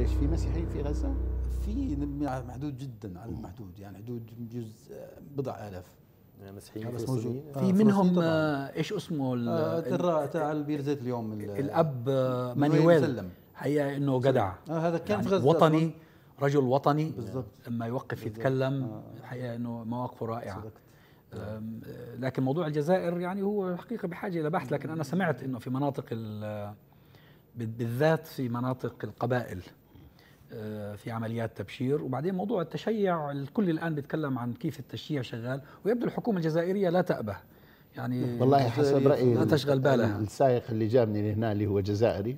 ليش في مسيحيين في غزه؟ في محدود جدا على المحدود يعني حدود يجوز بضع آلاف يعني مسيحيين بس موجود آه، آه، في منهم آه ايش اسمه آه تاع البير زيت اليوم الاب آه، مانويل حقيقه انه جدع آه هذا كان يعني في غزه وطني رجل وطني بالضبط لما يوقف يتكلم الحقيقه انه مواقفه رائعه لكن موضوع الجزائر يعني هو حقيقه بحاجه الى بحث لكن انا سمعت انه في مناطق بالذات في مناطق القبائل آه، في عمليات تبشير وبعدين موضوع التشيع الكل الآن بيتكلم عن كيف التشيع شغال ويبدو الحكومة الجزائرية لا تأبه يعني والله حسب رأيي لا تشغل بالها السائق اللي جابني لهنا اللي هو جزائري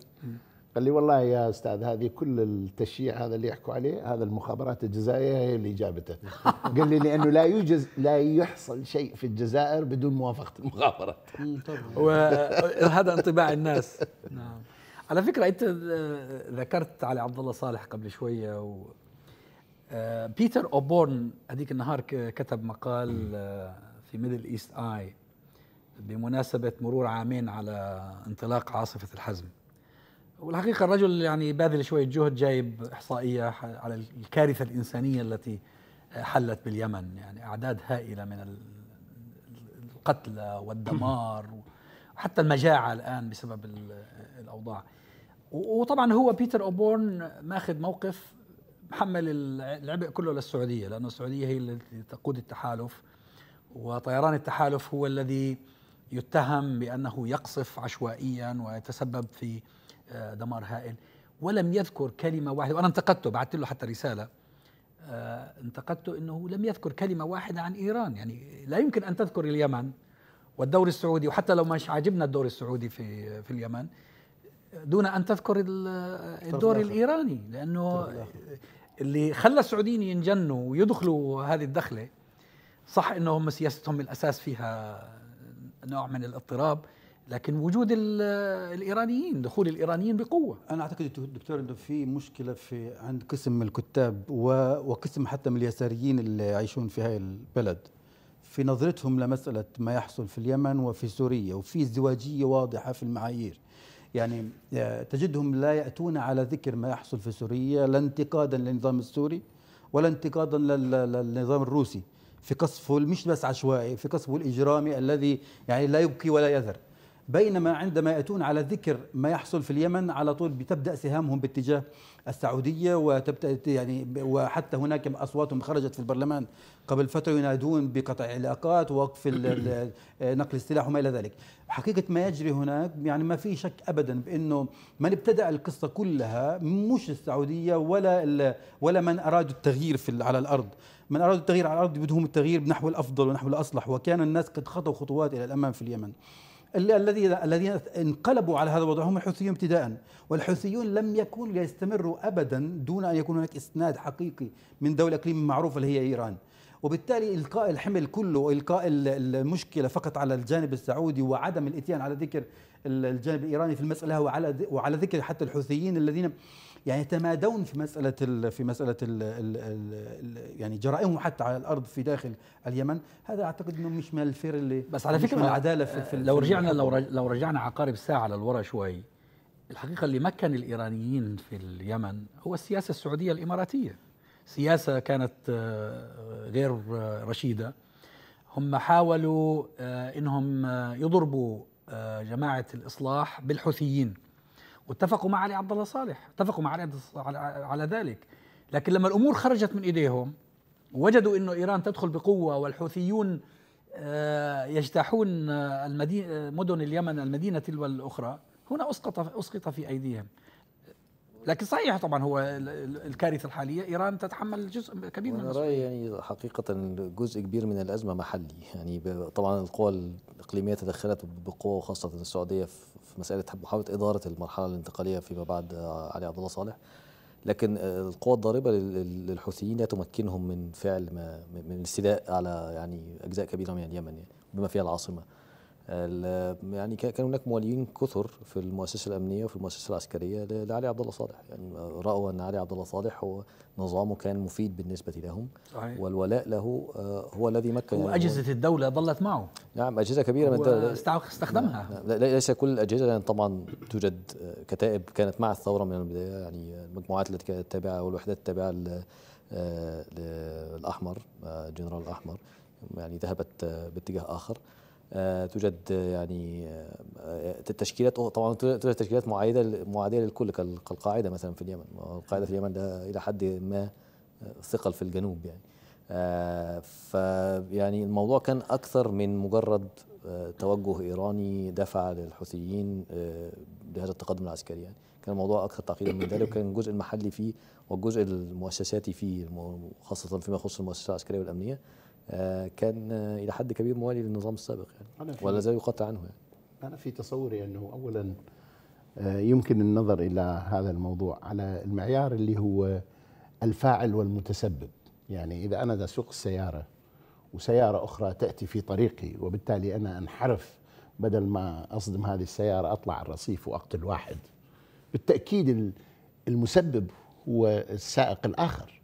قال لي والله يا استاذ هذه كل التشييع هذا اللي يحكوا عليه هذا المخابرات الجزائريه هي اللي جابته قال لي لانه لا يوجد لا يحصل شيء في الجزائر بدون موافقه المخابرات وهذا انطباع الناس نعم على فكره انت ذكرت علي عبد الله صالح قبل شويه و آه، بيتر اوبورن هذيك النهار كتب مقال آه، في ميدل ايست اي بمناسبه مرور عامين على انطلاق عاصفه الحزم والحقيقه الرجل يعني باذل شويه جهد جايب احصائيه على الكارثه الانسانيه التي آه، حلت باليمن يعني اعداد هائله من القتلى والدمار وحتى المجاعه الان بسبب الاوضاع وطبعا هو بيتر اوبورن ماخذ موقف محمل العبء كله للسعوديه لانه السعوديه هي التي تقود التحالف وطيران التحالف هو الذي يتهم بانه يقصف عشوائيا ويتسبب في آه، دمار هائل ولم يذكر كلمه واحده وانا انتقدته بعثت له حتى رساله آه، انتقدته انه لم يذكر كلمه واحده عن ايران يعني لا يمكن ان تذكر اليمن والدور السعودي وحتى لو مش عاجبنا الدور السعودي في في اليمن دون ان تذكر الدور الايراني لانه اللي خلى السعوديين ينجنوا ويدخلوا هذه الدخله صح انهم سياستهم الاساس فيها نوع من الاضطراب لكن وجود الايرانيين دخول الايرانيين بقوه انا اعتقد دكتور انه في مشكله في عند قسم الكتاب وقسم حتى من اليساريين اللي يعيشون في هذه البلد في نظرتهم لمساله ما يحصل في اليمن وفي سوريا وفي ازدواجيه واضحه في المعايير يعني آه، تجدهم لا يأتون على ذكر ما يحصل في سوريا لا انتقادا للنظام السوري ولا انتقادا للنظام الروسي في قصفه مش بس عشوائي في قصفه الإجرامي الذي يعني لا يبقي ولا يذر بينما عندما يأتون على ذكر ما يحصل في اليمن على طول بتبدأ سهامهم باتجاه السعودية وتبدأ يعني وحتى هناك أصواتهم خرجت في البرلمان قبل فترة ينادون بقطع العلاقات ووقف آه، نقل السلاح وما إلى ذلك حقيقة ما يجري هناك يعني ما في شك أبدا بأنه من ابتدأ القصة كلها مش السعودية ولا ولا من أراد التغيير في على الأرض من أرادوا التغيير على الأرض بدهم التغيير نحو الأفضل ونحو الأصلح وكان الناس قد خطوا خطوات إلى الأمام في اليمن الذين الذين انقلبوا على هذا الوضع هم الحوثيون ابتداء والحوثيون لم يكونوا ليستمروا ابدا دون ان يكون هناك اسناد حقيقي من دوله اقليم معروفه اللي هي ايران وبالتالي القاء الحمل كله والقاء المشكله فقط على الجانب السعودي وعدم الاتيان على ذكر الجانب الايراني في المساله وعلى وعلى ذكر حتى الحوثيين الذين يعني يتمادون في مساله ال في مساله ال ال ال يعني جرائمهم حتى على الارض في داخل اليمن هذا اعتقد انه مش من الفير اللي بس على فكره العداله في, في لو رجعنا لو لو رجعنا عقارب ساعه للوراء شوي الحقيقه اللي مكن الايرانيين في اليمن هو السياسه السعوديه الاماراتيه سياسه كانت آه، غير آه، رشيده هم حاولوا آه، انهم يضربوا جماعه الاصلاح بالحوثيين واتفقوا مع علي عبد الله صالح اتفقوا مع علي على ذلك لكن لما الامور خرجت من ايديهم وجدوا انه ايران تدخل بقوه والحوثيون آه، يجتاحون آه، المدينه آه، مدن اليمن المدينه تلو الاخرى هنا اسقط اسقط في ايديهم لكن صحيح طبعا هو الكارثه الحاليه ايران تتحمل جزء كبير من رايي يعني حقيقه جزء كبير من الازمه محلي يعني طبعا القوى الاقليميه تدخلت بقوه وخاصه السعوديه في مساله محاوله اداره المرحله الانتقاليه فيما بعد آه، علي عبد الله صالح لكن آه، القوى الضاربه للحوثيين لا تمكنهم من فعل ما من الاستيلاء على يعني اجزاء كبيره من اليمن يعني بما فيها العاصمه يعني كان هناك موالين كثر في المؤسسه الامنيه وفي المؤسسه العسكريه لعلي عبد الله صالح يعني راوا ان علي عبد الله صالح هو نظامه كان مفيد بالنسبه لهم صحيح. والولاء له آه، هو الذي مكن واجهزه يعني الدوله ظلت معه نعم اجهزه كبيره من الدوله استخدمها نعم، نعم. لا لا ليس كل الاجهزه يعني طبعا توجد آه، كتائب كانت مع الثوره من البدايه يعني المجموعات التي كانت تابعه والوحدات التابعه آه، للاحمر جنرال الاحمر يعني ذهبت باتجاه اخر آه، توجد يعني آه، تشكيلات طبعا توجد تشكيلات معايده معاديه للكل كالقاعده مثلا في اليمن القاعده في اليمن ده الى حد ما ثقل في الجنوب يعني آه، فيعني الموضوع كان اكثر من مجرد توجه ايراني دفع للحوثيين بهذا التقدم العسكري يعني كان الموضوع اكثر تعقيدا من ذلك وكان الجزء المحلي فيه والجزء المؤسساتي فيه خاصه فيما يخص المؤسسات العسكريه والامنيه آه، كان الى حد كبير موالي للنظام السابق يعني ولا زال يقاطع عنه يعني انا في تصوري انه اولا آه، يمكن النظر الى هذا الموضوع على المعيار اللي هو الفاعل والمتسبب يعني اذا انا اسوق السياره وسياره اخرى تاتي في طريقي وبالتالي انا انحرف بدل ما اصدم هذه السياره اطلع الرصيف واقتل واحد بالتاكيد المسبب هو السائق الاخر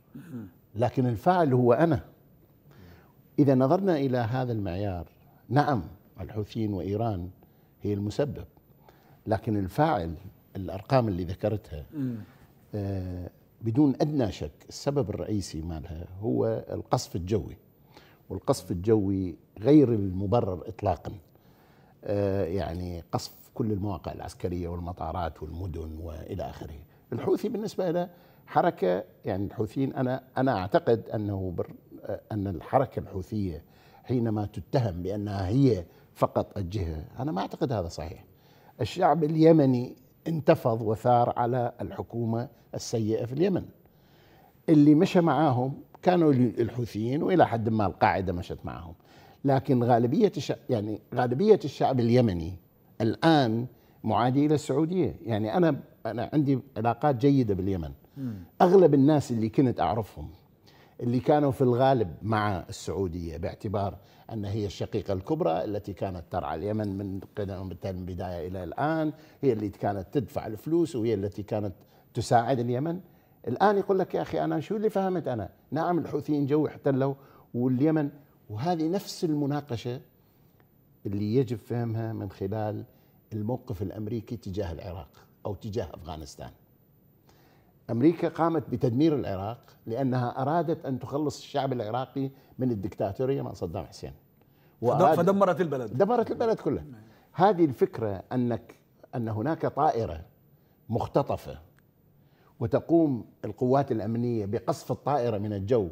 لكن الفاعل هو انا إذا نظرنا إلى هذا المعيار نعم الحوثيين وإيران هي المسبب لكن الفاعل الأرقام اللي ذكرتها آه، بدون أدنى شك السبب الرئيسي مالها هو القصف الجوي والقصف الجوي غير المبرر إطلاقا آه، يعني قصف كل المواقع العسكرية والمطارات والمدن وإلى آخره الحوثي بالنسبة له حركة يعني الحوثيين أنا أنا أعتقد أنه أن الحركة الحوثية حينما تتهم بأنها هي فقط الجهة أنا ما أعتقد هذا صحيح الشعب اليمني انتفض وثار على الحكومة السيئة في اليمن اللي مشى معاهم كانوا الحوثيين والى حد ما القاعده مشت معاهم. لكن غالبيه الشعب يعني غالبيه الشعب اليمني الان معادي الى السعوديه يعني انا انا عندي علاقات جيده باليمن اغلب الناس اللي كنت اعرفهم اللي كانوا في الغالب مع السعوديه باعتبار ان هي الشقيقه الكبرى التي كانت ترعى اليمن من البدايه الى الان هي اللي كانت تدفع الفلوس وهي التي كانت تساعد اليمن الان يقول لك يا اخي انا شو اللي فهمت انا نعم الحوثيين جو احتلوا واليمن وهذه نفس المناقشه اللي يجب فهمها من خلال الموقف الامريكي تجاه العراق او تجاه افغانستان امريكا قامت بتدمير العراق لانها ارادت ان تخلص الشعب العراقي من الدكتاتوريه مع صدام حسين فدمرت البلد دمرت البلد كلها هذه الفكره انك ان هناك طائره مختطفه وتقوم القوات الامنيه بقصف الطائره من الجو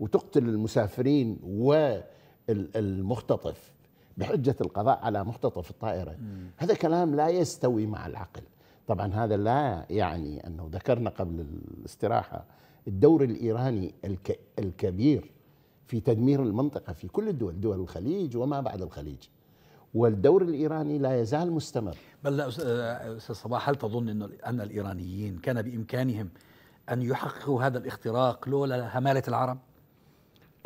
وتقتل المسافرين والمختطف بحجه القضاء على مختطف الطائره هذا كلام لا يستوي مع العقل طبعا هذا لا يعني انه ذكرنا قبل الاستراحه الدور الايراني الك الكبير في تدمير المنطقه في كل الدول دول الخليج وما بعد الخليج والدور الايراني لا يزال مستمر بل لا آه، استاذ صباح هل تظن ان ان الايرانيين كان بامكانهم ان يحققوا هذا الاختراق لولا هماله العرب؟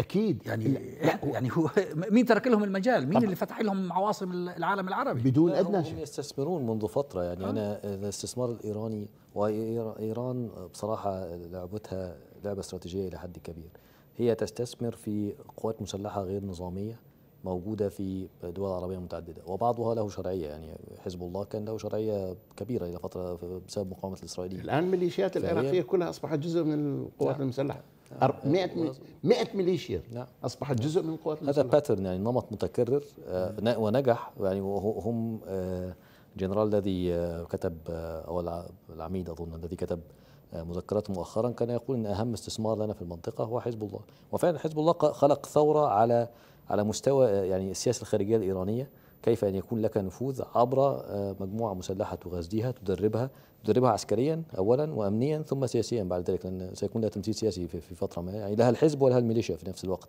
اكيد يعني لا يعني هو مين ترك لهم المجال مين اللي فتح لهم عواصم العالم العربي بدون ادنى هم يستثمرون منذ فتره يعني آه. انا الاستثمار الايراني وايران بصراحه لعبتها لعبه استراتيجيه الى حد كبير هي تستثمر في قوات مسلحه غير نظاميه موجودة في دول عربية متعددة وبعضها له شرعية يعني حزب الله كان له شرعية كبيرة إلى فترة بسبب مقاومة الإسرائيليين الآن الميليشيات العراقية كلها أصبحت جزء من القوات نعم. المسلحة 100 100 ميليشيا نعم. اصبحت جزء من القوات المسلحه هذا باترن يعني نمط متكرر آه، ونجح يعني هم الجنرال آه، الذي آه، كتب او العميد اظن الذي كتب مذكرات مؤخرا كان يقول ان اهم استثمار لنا في المنطقه هو حزب الله وفعلا حزب الله خلق ثوره على على مستوى يعني السياسه الخارجيه الايرانيه كيف أن يكون لك نفوذ عبر آه، مجموعة مسلحة تغذيها تدربها تدربها عسكريا أولا وأمنيا ثم سياسيا بعد ذلك لأن سيكون لها تمثيل سياسي في فترة ما يعني لها الحزب ولها الميليشيا في نفس الوقت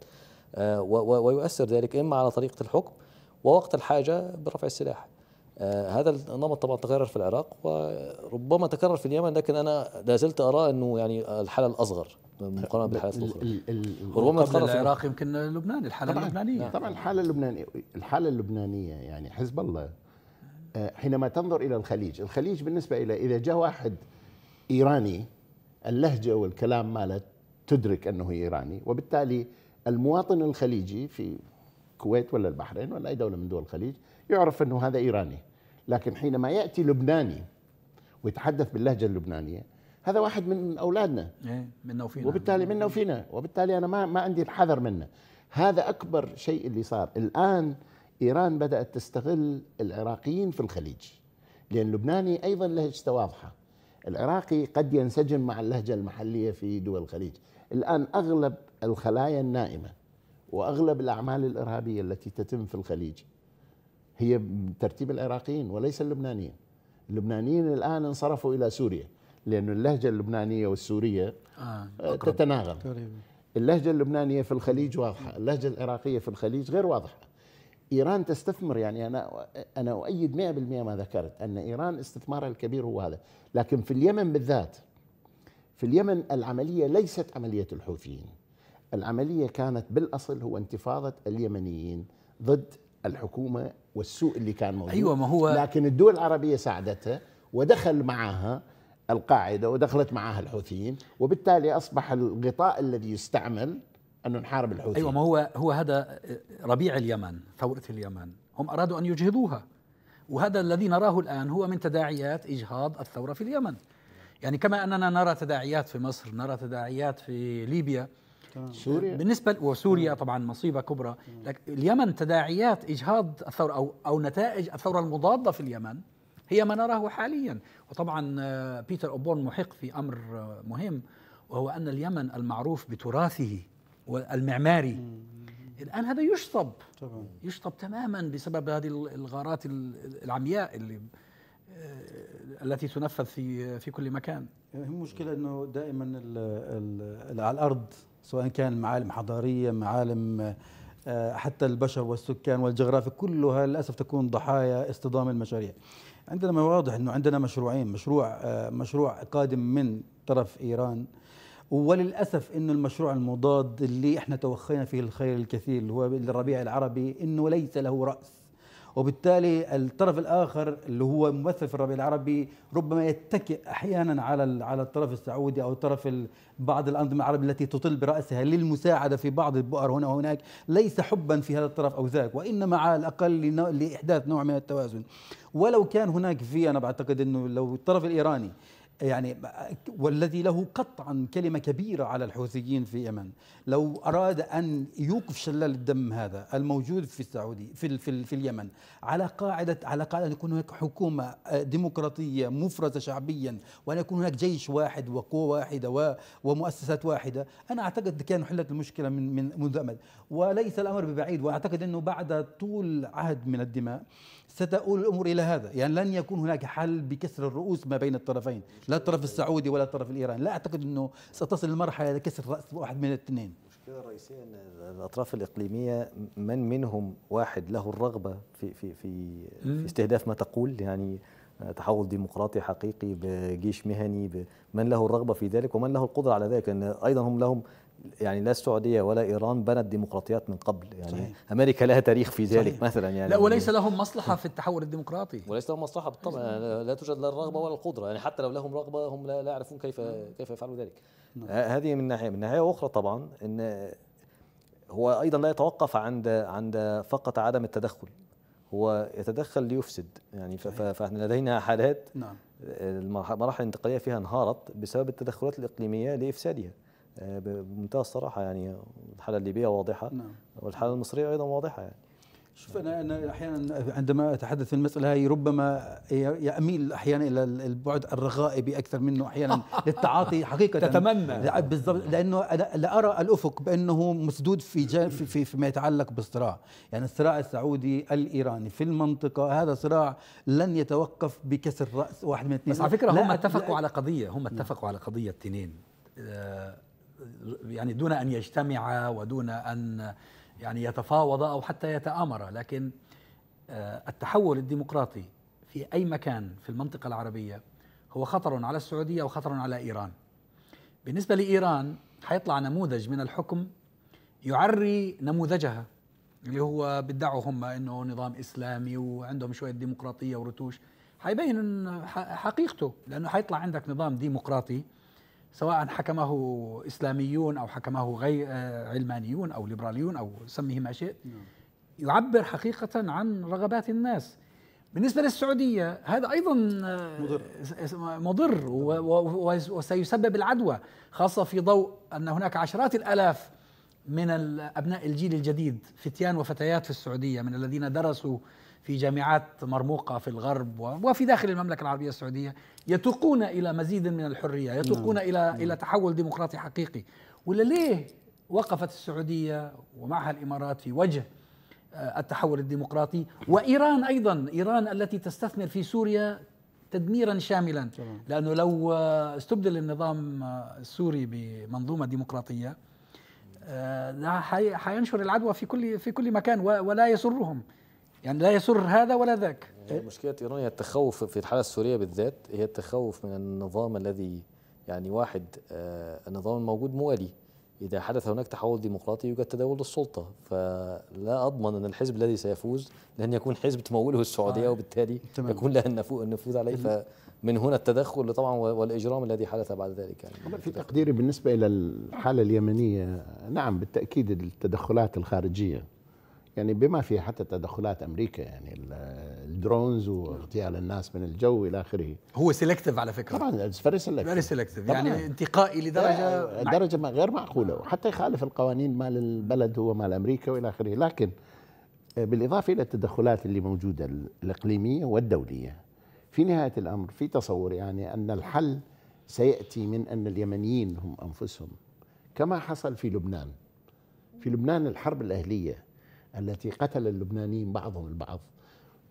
آه، ويؤثر ذلك إما على طريقة الحكم ووقت الحاجة برفع السلاح آه، هذا النمط طبعا تكرر في العراق وربما تكرر في اليمن لكن أنا لا زلت أرى أنه يعني الحالة الأصغر مقارنه بالحالات الاخرى ربما قبل العراق يمكن لبنان الحاله طبعًا اللبنانيه نعم. طبعا الحاله اللبنانيه الحاله اللبنانيه يعني حزب الله آه، حينما تنظر الى الخليج الخليج بالنسبه الى اذا جاء واحد ايراني اللهجه والكلام ماله تدرك انه ايراني وبالتالي المواطن الخليجي في الكويت ولا البحرين ولا اي دوله من دول الخليج يعرف انه هذا ايراني لكن حينما ياتي لبناني ويتحدث باللهجه اللبنانيه هذا واحد من اولادنا ايه منا وفينا وبالتالي منا وفينا وبالتالي انا ما ما عندي الحذر منه هذا اكبر شيء اللي صار الان ايران بدات تستغل العراقيين في الخليج لان لبناني ايضا لهجته واضحه العراقي قد ينسجم مع اللهجه المحليه في دول الخليج الان اغلب الخلايا النائمه واغلب الاعمال الارهابيه التي تتم في الخليج هي بترتيب العراقيين وليس اللبنانيين اللبنانيين الان انصرفوا الى سوريا لأن اللهجة اللبنانية والسورية آه. آه، تتناغم اللهجة اللبنانية في الخليج واضحة اللهجة العراقية في الخليج غير واضحة إيران تستثمر يعني أنا أنا أؤيد 100% ما ذكرت أن إيران استثمارها الكبير هو هذا لكن في اليمن بالذات في اليمن العملية ليست عملية الحوثيين العملية كانت بالأصل هو انتفاضة اليمنيين ضد الحكومة والسوء اللي كان موجود أيوة ما هو لكن الدول العربية ساعدتها ودخل معها القاعدة ودخلت معها الحوثيين وبالتالي أصبح الغطاء الذي يستعمل أنه نحارب الحوثيين أيوة ما هو, هو هذا آه، ربيع اليمن ثورة اليمن هم أرادوا أن يجهضوها وهذا الذي نراه الآن هو من تداعيات إجهاض الثورة في اليمن يعني كما أننا نرى تداعيات في مصر نرى تداعيات في ليبيا سوريا آه، بالنسبة وسوريا طبعا مصيبة كبرى لكن اليمن تداعيات إجهاض الثورة أو, أو نتائج الثورة المضادة في اليمن هي ما نراه حاليا وطبعا آه، بيتر أوبورن محق في أمر آه، مهم وهو أن اليمن المعروف بتراثه والمعماري الآن هذا يشطب طبعا. يشطب تماما بسبب هذه الغارات العمياء اللي آه، التي تنفذ في في كل مكان المشكله يعني انه دائما الـ الـ على الارض سواء كان معالم حضاريه معالم حتى البشر والسكان والجغرافيا كلها للاسف تكون ضحايا اصطدام المشاريع عندنا ما واضح انه عندنا مشروعين مشروع آه، مشروع قادم من طرف ايران وللاسف انه المشروع المضاد اللي احنا توخينا فيه الخير الكثير اللي هو الربيع العربي انه ليس له راس وبالتالي الطرف الاخر اللي هو ممثل في الربيع العربي ربما يتكئ احيانا على على الطرف السعودي او الطرف بعض الانظمه العربيه التي تطل براسها للمساعده في بعض البؤر هنا وهناك ليس حبا في هذا الطرف او ذاك وانما على الاقل لاحداث نوع من التوازن ولو كان هناك في انا بعتقد انه لو الطرف الايراني يعني والذي له قطعا كلمة كبيرة على الحوثيين في اليمن لو أراد أن يوقف شلال الدم هذا الموجود في السعودية في, في, في اليمن على قاعدة على قاعدة أن يكون هناك حكومة آه، ديمقراطية مفرزة شعبيا وأن يكون هناك جيش واحد وقوة واحدة ومؤسسات واحدة أنا أعتقد كان حلت المشكلة من من منذ أمد وليس الأمر ببعيد وأعتقد أنه بعد طول عهد من الدماء ستؤول الامور الى هذا، يعني لن يكون هناك حل بكسر الرؤوس ما بين الطرفين، لا الطرف السعودي ولا الطرف الايراني، لا اعتقد انه ستصل المرحله كسر راس واحد من الاثنين. المشكله الرئيسيه ان الاطراف الاقليميه من منهم واحد له الرغبه في في في, في استهداف ما تقول يعني تحول ديمقراطي حقيقي بجيش مهني من له الرغبه في ذلك ومن له القدره على ذلك لان ايضا هم لهم يعني لا السعوديه ولا ايران بنت ديمقراطيات من قبل يعني صحيح. امريكا لها تاريخ في ذلك صحيح. مثلا يعني لا وليس لهم مصلحه في التحول الديمقراطي وليس لهم مصلحه بالطبع يعني لا توجد لا الرغبه ولا القدره يعني حتى لو لهم رغبه هم لا, لا يعرفون كيف نعم. كيف يفعلوا ذلك نعم. هذه من ناحيه من ناحيه اخرى طبعا ان هو ايضا لا يتوقف عند عند فقط عدم التدخل هو يتدخل ليفسد يعني فاحنا لدينا حالات نعم المراحل الانتقاليه فيها انهارت بسبب التدخلات الاقليميه لافسادها آه، بمنتهى الصراحه يعني الحاله الليبيه واضحه نعم. والحاله المصريه ايضا واضحه يعني شوف انا انا احيانا عندما اتحدث في المساله هي ربما يميل احيانا الى البعد الرغائبي اكثر منه احيانا للتعاطي حقيقه تتمنى بالضبط لانه انا لا ارى الافق بانه مسدود في جانب في, في فيما يتعلق بالصراع، يعني الصراع السعودي الايراني في المنطقه هذا صراع لن يتوقف بكسر راس واحد من اثنين بس على فكره هم اتفقوا على قضيه هم نعم. اتفقوا على قضيه اثنين آه، يعني دون ان يجتمع ودون ان يعني يتفاوض او حتى يتامر لكن آه، التحول الديمقراطي في اي مكان في المنطقه العربيه هو خطر على السعوديه وخطر على ايران. بالنسبه لايران حيطلع نموذج من الحكم يعري نموذجها اللي هو بيدعوا هم انه نظام اسلامي وعندهم شويه ديمقراطيه ورتوش حيبين حقيقته لانه حيطلع عندك نظام ديمقراطي سواء حكمه اسلاميون او حكمه غير آه، علمانيون او ليبراليون او سميه ما شئت يعبر حقيقه عن رغبات الناس بالنسبه للسعوديه هذا ايضا آه، مضر مضر وسيسبب العدوى خاصه في ضوء ان هناك عشرات الالاف من ابناء الجيل الجديد فتيان وفتيات في السعوديه من الذين درسوا في جامعات مرموقة في الغرب وفي داخل المملكة العربية السعودية يتوقون إلى مزيد من الحرية يتوقون نعم. إلى نعم. إلى تحول ديمقراطي حقيقي ولا ليه وقفت السعودية ومعها الإمارات في وجه آه، التحول الديمقراطي وإيران أيضا إيران التي تستثمر في سوريا تدميرا شاملا لأنه لو آه، استبدل النظام آه، السوري بمنظومة ديمقراطية حينشر العدوى في كل في كل مكان ولا يسرهم يعني لا يسر هذا ولا ذاك مشكلة إيران هي التخوف في الحالة السورية بالذات هي التخوف من النظام الذي يعني واحد آه النظام الموجود موالي إذا حدث هناك تحول ديمقراطي يوجد تداول للسلطة فلا أضمن أن الحزب الذي سيفوز لن يكون حزب تموله السعودية آه. وبالتالي تمام. يكون لها النفوذ عليه فمن هنا التدخل طبعا والإجرام الذي حدث بعد ذلك يعني في تقديري بالنسبة إلى الحالة اليمنية نعم بالتأكيد التدخلات الخارجية يعني بما فيه حتى تدخلات امريكا يعني الدرونز واغتيال الناس من الجو الى اخره هو سيلكتيف على فكره طبعا فيري سيلكتيف فيري سيلكتيف يعني انتقائي لدرجه درجه غير معقوله وحتى يخالف القوانين مال البلد هو مال امريكا والى اخره لكن آه، بالاضافه الى التدخلات اللي موجوده الاقليميه والدوليه في نهايه الامر في تصور يعني ان الحل سياتي من ان اليمنيين هم انفسهم كما حصل في لبنان في لبنان الحرب الاهليه التي قتل اللبنانيين بعضهم البعض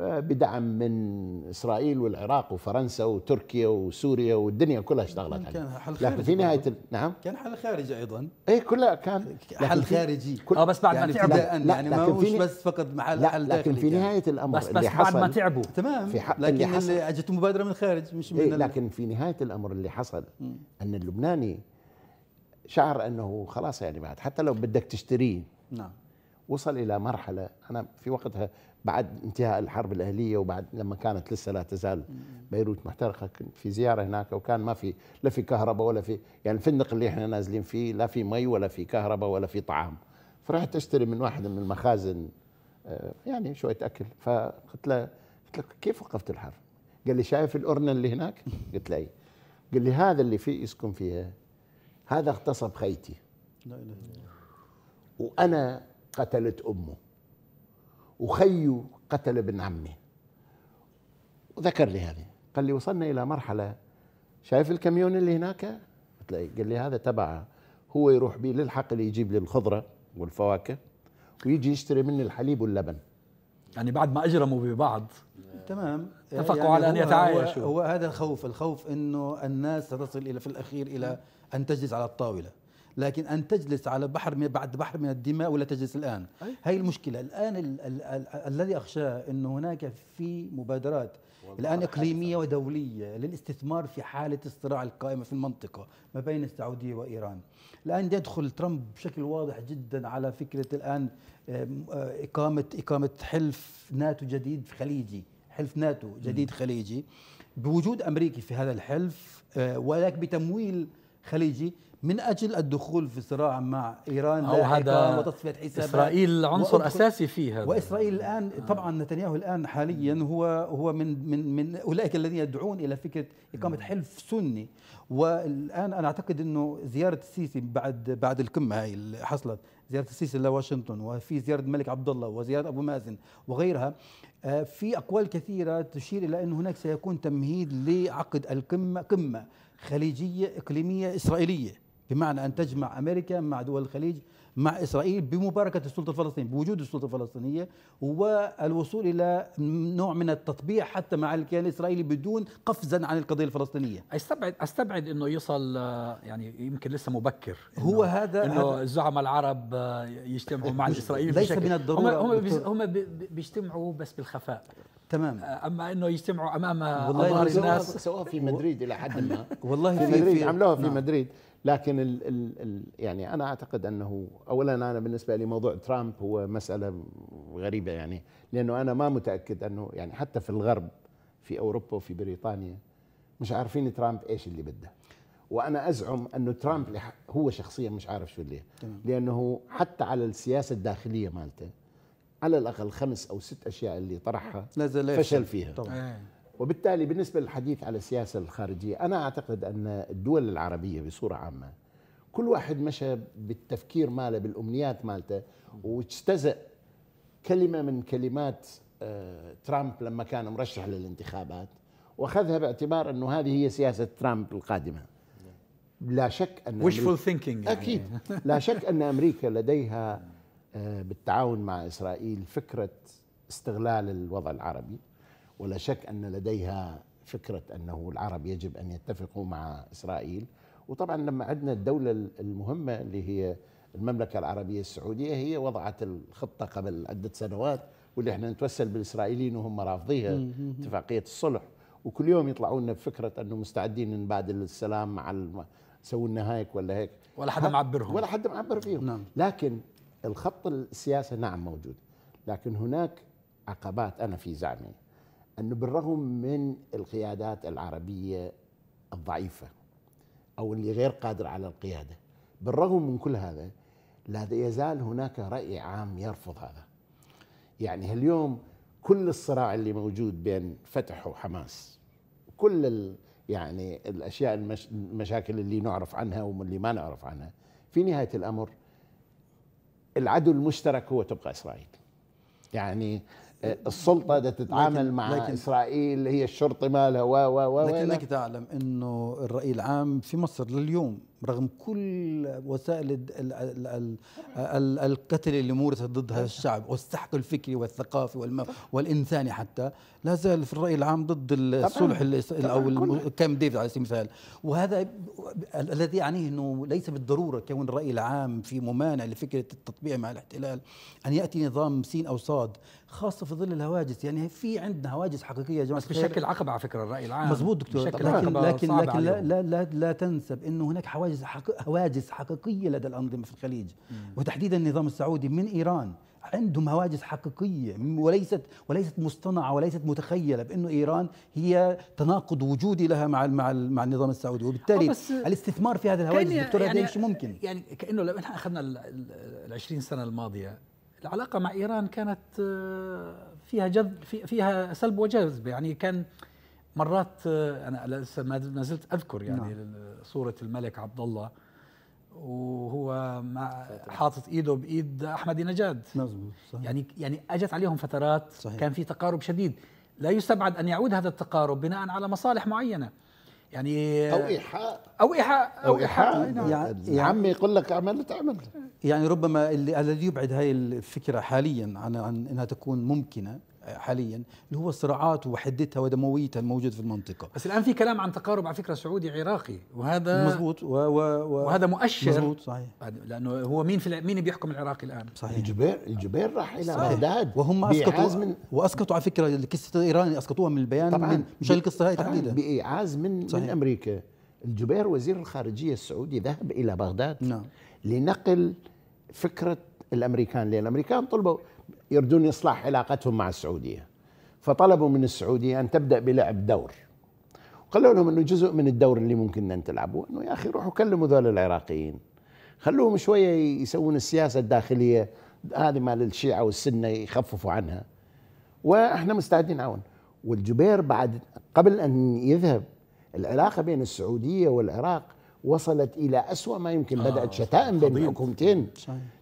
بدعم من اسرائيل والعراق وفرنسا وتركيا وسوريا والدنيا كلها اشتغلت عليه كان حل حل لكن في نهايه نعم كان حل خارجي ايضا اي كلها كان حل خارجي كل اه بس بعد يعني, يعني ما تعبوا يعني, ما هوش بس فقط محل لا حل لكن في نهايه الامر بس, بس اللي حصل بعد ما تعبوا تمام في حق لكن اللي حصل اجت مبادره من الخارج مش من إيه لكن في نهايه الامر اللي حصل ان اللبناني شعر انه خلاص يعني بعد حتى لو بدك تشتريه نعم وصل الى مرحله انا في وقتها بعد انتهاء الحرب الاهليه وبعد لما كانت لسه لا تزال بيروت محترقه كنت في زياره هناك وكان ما في لا في كهرباء ولا في يعني الفندق اللي احنا نازلين فيه لا في مي ولا في كهرباء ولا في طعام فرحت اشتري من واحد من المخازن آه، يعني شويه اكل فقلت له قلت له كيف وقفت الحرب؟ قال لي شايف الأرنة اللي هناك؟ قلت له اي قال لي هذا اللي فيه يسكن فيها هذا اغتصب خيتي لا اله الا الله وانا قتلت امه وخيه قتل ابن عمه وذكر لي هذه قال لي وصلنا الى مرحله شايف الكاميون اللي هناك تلاقي قال لي هذا تبعه هو يروح بيه للحقل يجيب لي الخضره والفواكه ويجي يشتري مني الحليب واللبن يعني بعد ما اجرموا ببعض تمام اتفقوا يعني على ان يتعايشوا هو, هو هذا الخوف الخوف انه الناس ستصل الى في الاخير الى ان تجلس على الطاوله لكن أن تجلس على بحر بعد بحر من الدماء ولا تجلس الآن هي المشكلة الآن الذي أخشاه انه هناك في مبادرات الآن إقليمية ودولية للاستثمار في حالة الصراع القائمة في المنطقة ما بين السعودية وإيران الآن يدخل ترامب بشكل واضح جدا على فكرة الآن آه، إقامة إقامة حلف ناتو جديد خليجي حلف ناتو جديد خليجي بوجود أمريكي في هذا الحلف آه، ولكن بتمويل خليجي من اجل الدخول في صراع مع ايران أو هذا وتصفيه حسابات اسرائيل عنصر اساسي فيها واسرائيل الان آه. طبعا نتنياهو الان حاليا هو هو من من من اولئك الذين يدعون الى فكره اقامه حلف سني والان انا اعتقد انه زياره السيسي بعد بعد القمه هاي اللي حصلت زياره السيسي لواشنطن وفي زياره الملك عبد الله وزياره ابو مازن وغيرها آه، في اقوال كثيره تشير الى ان هناك سيكون تمهيد لعقد القمه قمه خليجيه اقليميه اسرائيليه بمعنى أن تجمع أمريكا مع دول الخليج مع إسرائيل بمباركة السلطة الفلسطينية بوجود السلطة الفلسطينية والوصول إلى نوع من التطبيع حتى مع الكيان الإسرائيلي بدون قفزا عن القضية الفلسطينية أستبعد أستبعد أنه يصل آه، يعني يمكن لسه مبكر هو هذا أنه الزعماء العرب آه، يجتمعوا مع الإسرائيليين ليس من الضرورة هم, هم بيجتمعوا بس بالخفاء تمام آه، اما انه يجتمعوا امام اظهار الناس سواء في مدريد الى حد ما والله في, في مدريد عملوها في نعم. مدريد لكن الـ الـ الـ يعني انا اعتقد انه اولا انا بالنسبه لي موضوع ترامب هو مساله غريبه يعني لانه انا ما متاكد انه يعني حتى في الغرب في اوروبا وفي بريطانيا مش عارفين ترامب ايش اللي بده وانا ازعم انه ترامب هو شخصيا مش عارف شو اللي لانه حتى على السياسه الداخليه مالته على الاقل خمس او ست اشياء اللي طرحها فشل فيها طبعا. آه. وبالتالي بالنسبه للحديث على السياسه الخارجيه انا اعتقد ان الدول العربيه بصوره عامه كل واحد مشى بالتفكير ماله بالامنيات مالته واجتزأ كلمه من كلمات آه، ترامب لما كان مرشح للانتخابات واخذها باعتبار انه هذه هي سياسه ترامب القادمه لا شك ان wishful يعني. اكيد لا شك ان امريكا لديها آه، بالتعاون مع إسرائيل فكرة استغلال الوضع العربي ولا شك أن لديها فكرة أنه العرب يجب أن يتفقوا مع إسرائيل وطبعا لما عندنا الدولة المهمة اللي هي المملكة العربية السعودية هي وضعت الخطة قبل عدة سنوات واللي احنا نتوسل بالإسرائيليين وهم رافضيها اتفاقية الصلح وكل يوم يطلعوا لنا بفكرة أنه مستعدين نبادل السلام مع الم... سووا لنا هيك ولا هيك ولا حدا معبرهم ولا حدا معبر فيهم نعم. لكن الخط السياسة نعم موجود لكن هناك عقبات أنا في زعمي أنه بالرغم من القيادات العربية الضعيفة أو اللي غير قادرة على القيادة بالرغم من كل هذا لا يزال هناك رأي عام يرفض هذا يعني اليوم كل الصراع اللي موجود بين فتح وحماس كل ال يعني الاشياء المشاكل اللي نعرف عنها واللي ما نعرف عنها في نهايه الامر العدو المشترك هو تبقى اسرائيل يعني آه، السلطة تتعامل لكن مع لكن إسرائيل هي الشرطة مالها و و و لكنك تعلم أنه الرأي العام في مصر لليوم رغم كل وسائل القتل اللي مورثت ضد هذا الشعب والسحق الفكري والثقافي والانساني حتى لا زال في الراي العام ضد الصلح او كام ديفيد على سبيل المثال وهذا الذي يعنيه انه ليس بالضروره كون الراي العام في ممانع لفكره التطبيع مع الاحتلال ان ياتي نظام سين او صاد خاصه في ظل الهواجس يعني في عندنا هواجس حقيقيه يا جماعه بس بشكل عقبه على فكره الراي العام مزبوط دكتور لكن لكن, لكن لا, لا, لا, لا تنسب انه هناك حواجز هواجس حقيقية هواجس حقيق هواجس حقيقيه لدى الانظمه في الخليج وتحديدا النظام السعودي من ايران عندهم هواجس حقيقيه وليست وليست مصطنعه وليست متخيله بانه ايران هي تناقض وجودي لها مع مع مع النظام السعودي وبالتالي آه، الاستثمار في هذه الهواجس دكتور يعني مش ممكن يعني كانه لو احنا اخذنا ال 20 سنه الماضيه العلاقه مع ايران كانت آه، فيها جذب فيها سلب وجذب يعني كان مرات آه، انا لسه ما زلت اذكر يعني نعم. صوره الملك عبد الله وهو مع حاطط ايده بايد احمدي نجاد يعني يعني اجت عليهم فترات صحيح. كان في تقارب شديد لا يستبعد ان يعود هذا التقارب بناء على مصالح معينه يعني او ايحاء او ايحاء او ايحاء نعم. يعني, عمي يعني يقول لك اعمل تعمل يعني ربما الذي يبعد هاي الفكره حاليا عن عن انها تكون ممكنه حاليا اللي هو الصراعات وحدتها ودمويتها الموجوده في المنطقه بس الان في كلام عن تقارب على فكره سعودي عراقي وهذا مزبوط و و و وهذا مؤشر مزبوط صحيح لانه هو مين في مين بيحكم العراق الان صحيح الجبير الجبير راح الى بغداد وهم اسقطوا من واسقطوا على فكره القصه الايراني اسقطوها من البيان طبعا من مش القصه هاي تحديدا بايعاز من صحيح. من امريكا الجبير وزير الخارجيه السعودي ذهب الى بغداد نعم لنقل فكره الامريكان لان الامريكان طلبوا يريدون إصلاح علاقتهم مع السعودية فطلبوا من السعودية أن تبدأ بلعب دور قالوا لهم أنه جزء من الدور اللي ممكن أن تلعبوا أنه يا أخي روحوا كلموا ذول العراقيين خلوهم شوية يسوون السياسة الداخلية هذه مال الشيعة والسنة يخففوا عنها وإحنا مستعدين نعاون والجبير بعد قبل أن يذهب العلاقة بين السعودية والعراق وصلت الى اسوا ما يمكن آه بدات شتائم بين الحكومتين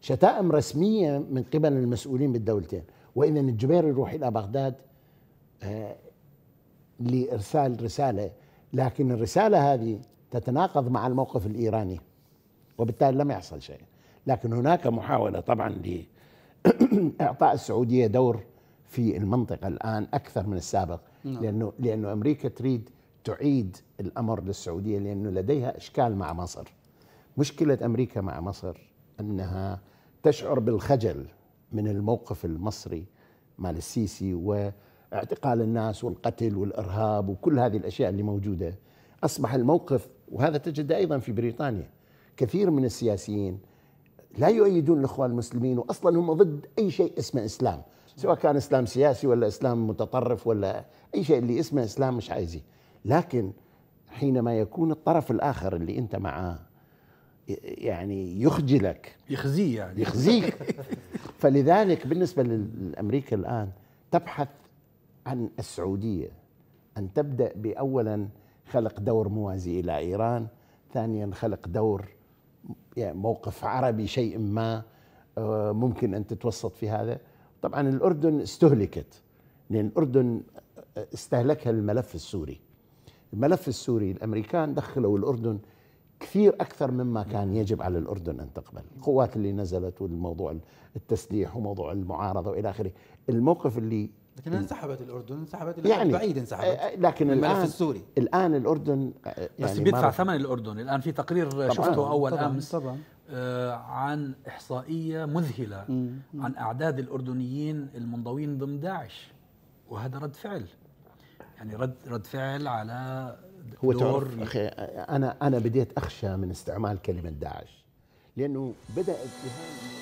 شتائم رسميه من قبل المسؤولين بالدولتين واذا الجبير يروح الى بغداد آه لارسال رساله لكن الرساله هذه تتناقض مع الموقف الايراني وبالتالي لم يحصل شيء لكن هناك محاوله طبعا لاعطاء السعوديه دور في المنطقه الان اكثر من السابق نعم. لانه لانه امريكا تريد تعيد الامر للسعوديه لانه لديها اشكال مع مصر. مشكله امريكا مع مصر انها تشعر بالخجل من الموقف المصري مال السيسي واعتقال الناس والقتل والارهاب وكل هذه الاشياء اللي موجوده اصبح الموقف وهذا تجد ايضا في بريطانيا كثير من السياسيين لا يؤيدون الاخوان المسلمين واصلا هم ضد اي شيء اسمه اسلام سواء كان اسلام سياسي ولا اسلام متطرف ولا اي شيء اللي اسمه اسلام مش عايزين لكن حينما يكون الطرف الآخر اللي أنت معاه يعني يخجلك يخزيه يعني يخزيك فلذلك بالنسبة لأمريكا الآن تبحث عن السعودية أن تبدأ بأولا خلق دور موازي إلى إيران ثانيا خلق دور يعني موقف عربي شيء ما آه، ممكن أن تتوسط في هذا طبعا الأردن استهلكت لأن الأردن آه، استهلكها الملف السوري الملف السوري الامريكان دخلوا الاردن كثير اكثر مما كان يجب على الاردن ان تقبل، القوات اللي نزلت والموضوع التسليح وموضوع المعارضه والى اخره، الموقف اللي لكن انسحبت الاردن انسحبت الى يعني بعيد انسحبت آه، لكن الان السوري الان الاردن آه، يعني بس بيدفع ثمن الاردن الان في تقرير طبعاً شفته اول طبعاً امس طبعا آه، عن احصائيه مذهله عن اعداد الاردنيين المنضوين ضمن داعش وهذا رد فعل يعني رد رد فعل على هو دور تعرف اخي انا انا بديت اخشى من استعمال كلمه داعش لانه بدا اتهام